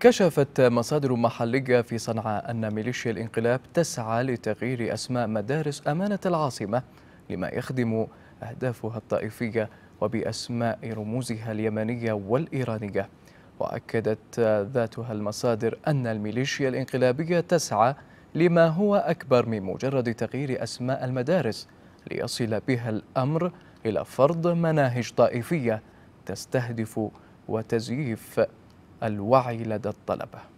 كشفت مصادر محلية في صنعاء أن ميليشيا الانقلاب تسعى لتغيير أسماء مدارس أمانة العاصمة لما يخدم أهدافها الطائفية وبأسماء رموزها اليمنية والإيرانية وأكدت ذاتها المصادر أن الميليشيا الانقلابية تسعى لما هو أكبر من مجرد تغيير أسماء المدارس ليصل بها الأمر إلى فرض مناهج طائفية تستهدف وتزييف الوعي لدى الطلبه